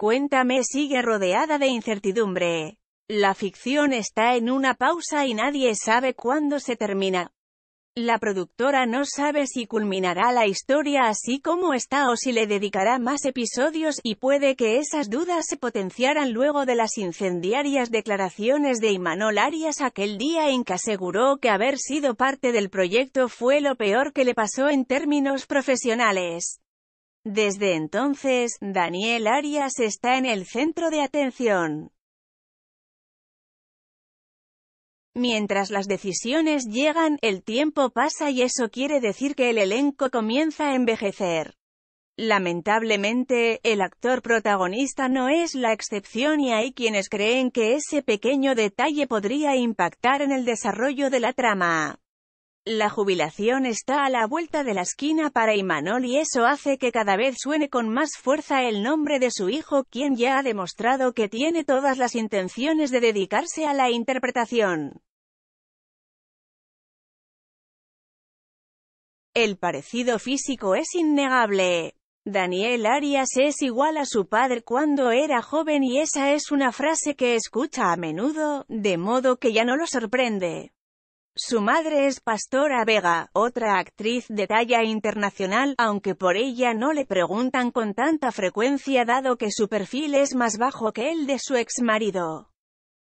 Cuéntame sigue rodeada de incertidumbre. La ficción está en una pausa y nadie sabe cuándo se termina. La productora no sabe si culminará la historia así como está o si le dedicará más episodios, y puede que esas dudas se potenciaran luego de las incendiarias declaraciones de Imanol Arias aquel día en que aseguró que haber sido parte del proyecto fue lo peor que le pasó en términos profesionales. Desde entonces, Daniel Arias está en el centro de atención. Mientras las decisiones llegan, el tiempo pasa y eso quiere decir que el elenco comienza a envejecer. Lamentablemente, el actor protagonista no es la excepción y hay quienes creen que ese pequeño detalle podría impactar en el desarrollo de la trama. La jubilación está a la vuelta de la esquina para Imanol y eso hace que cada vez suene con más fuerza el nombre de su hijo, quien ya ha demostrado que tiene todas las intenciones de dedicarse a la interpretación. El parecido físico es innegable. Daniel Arias es igual a su padre cuando era joven y esa es una frase que escucha a menudo, de modo que ya no lo sorprende. Su madre es Pastora Vega, otra actriz de talla internacional, aunque por ella no le preguntan con tanta frecuencia dado que su perfil es más bajo que el de su ex marido.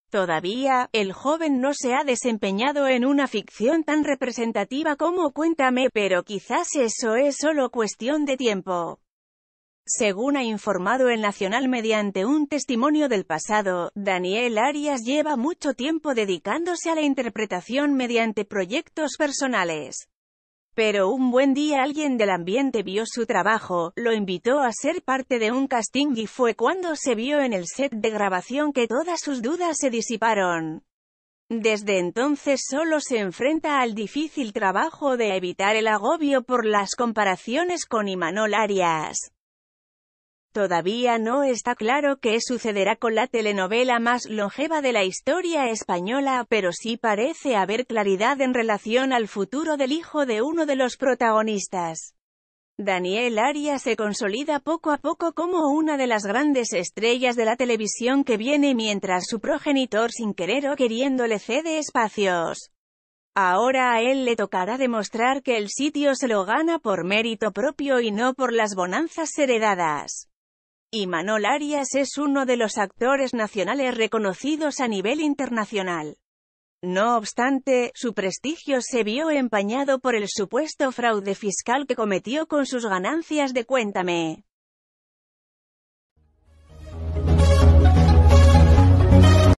Todavía, el joven no se ha desempeñado en una ficción tan representativa como Cuéntame, pero quizás eso es solo cuestión de tiempo. Según ha informado el Nacional mediante un testimonio del pasado, Daniel Arias lleva mucho tiempo dedicándose a la interpretación mediante proyectos personales. Pero un buen día alguien del ambiente vio su trabajo, lo invitó a ser parte de un casting y fue cuando se vio en el set de grabación que todas sus dudas se disiparon. Desde entonces solo se enfrenta al difícil trabajo de evitar el agobio por las comparaciones con Imanol Arias. Todavía no está claro qué sucederá con la telenovela más longeva de la historia española, pero sí parece haber claridad en relación al futuro del hijo de uno de los protagonistas. Daniel Aria se consolida poco a poco como una de las grandes estrellas de la televisión que viene mientras su progenitor sin querer o queriéndole cede espacios. Ahora a él le tocará demostrar que el sitio se lo gana por mérito propio y no por las bonanzas heredadas. Imanol Arias es uno de los actores nacionales reconocidos a nivel internacional. No obstante, su prestigio se vio empañado por el supuesto fraude fiscal que cometió con sus ganancias de Cuéntame.